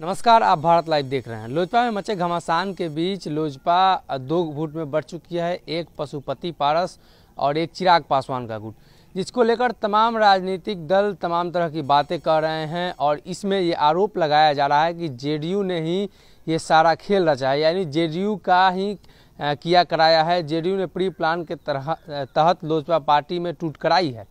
नमस्कार आप भारत लाइव देख रहे हैं लोजपा में मचे घमासान के बीच लोजपा दो गुट में बढ़ चुकी है एक पशुपति पारस और एक चिराग पासवान का गुट जिसको लेकर तमाम राजनीतिक दल तमाम तरह की बातें कर रहे हैं और इसमें ये आरोप लगाया जा रहा है कि जेडीयू ने ही ये सारा खेल रचा है यानी जेडीयू का ही किया कराया है जेडीयू ने प्री प्लान के तरह तहत लोजपा पार्टी में टूट कराई है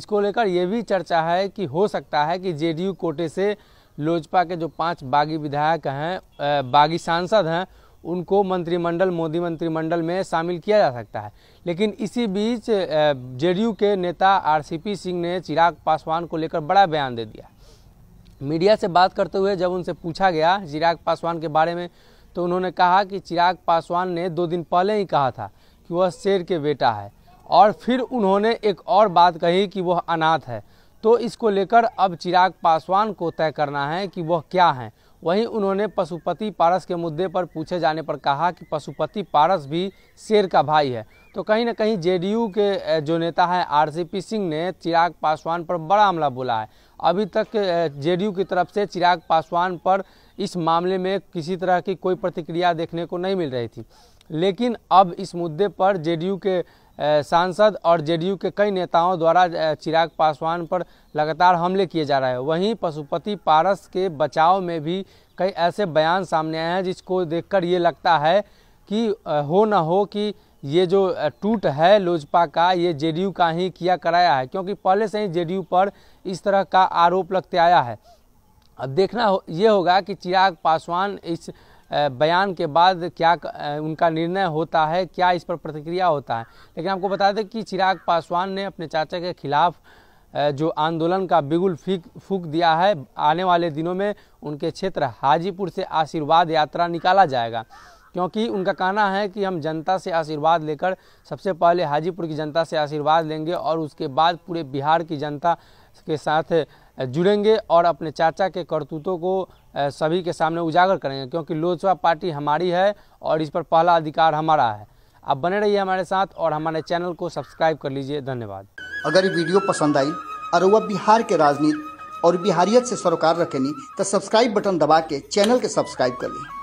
इसको लेकर यह भी चर्चा है कि हो सकता है कि जेडीयू कोटे से लोजपा के जो पांच बागी विधायक हैं बागी सांसद हैं उनको मंत्रिमंडल मोदी मंत्रिमंडल में शामिल किया जा सकता है लेकिन इसी बीच जेडीयू के नेता आरसीपी सिंह ने चिराग पासवान को लेकर बड़ा बयान दे दिया मीडिया से बात करते हुए जब उनसे पूछा गया चिराग पासवान के बारे में तो उन्होंने कहा कि चिराग पासवान ने दो दिन पहले ही कहा था कि वह शेर के बेटा है और फिर उन्होंने एक और बात कही कि वह अनाथ है तो इसको लेकर अब चिराग पासवान को तय करना है कि वह क्या हैं वहीं उन्होंने पशुपति पारस के मुद्दे पर पूछे जाने पर कहा कि पशुपति पारस भी शेर का भाई है तो कहीं ना कहीं जेडीयू के जो नेता है आरसीपी सिंह ने चिराग पासवान पर बड़ा हमला बोला है अभी तक जेडीयू की तरफ से चिराग पासवान पर इस मामले में किसी तरह की कोई प्रतिक्रिया देखने को नहीं मिल रही थी लेकिन अब इस मुद्दे पर जेडीयू के सांसद और जेडीयू के कई नेताओं द्वारा चिराग पासवान पर लगातार हमले किए जा रहे हैं वहीं पशुपति पारस के बचाव में भी कई ऐसे बयान सामने आए हैं जिसको देखकर ये लगता है कि हो ना हो कि ये जो टूट है लोजपा का ये जेडीयू का ही किया कराया है क्योंकि पहले से ही जेडीयू पर इस तरह का आरोप लगते आया है अब देखना हो, ये होगा कि चिराग पासवान इस बयान के बाद क्या उनका निर्णय होता है क्या इस पर प्रतिक्रिया होता है लेकिन आपको बता दें कि चिराग पासवान ने अपने चाचा के खिलाफ जो आंदोलन का बिगुल फीक फूक दिया है आने वाले दिनों में उनके क्षेत्र हाजीपुर से आशीर्वाद यात्रा निकाला जाएगा क्योंकि उनका कहना है कि हम जनता से आशीर्वाद लेकर सबसे पहले हाजीपुर की जनता से आशीर्वाद लेंगे और उसके बाद पूरे बिहार की जनता के साथ जुड़ेंगे और अपने चाचा के करतूतों को सभी के सामने उजागर करेंगे क्योंकि लोजपा पार्टी हमारी है और इस पर पहला अधिकार हमारा है आप बने रहिए हमारे साथ और हमारे चैनल को सब्सक्राइब कर लीजिए धन्यवाद अगर ये वीडियो पसंद आई और वह बिहार के राजनीति और बिहारियत से सरोकार रखेनी तो सब्सक्राइब बटन दबा के चैनल के सब्सक्राइब कर लीजिए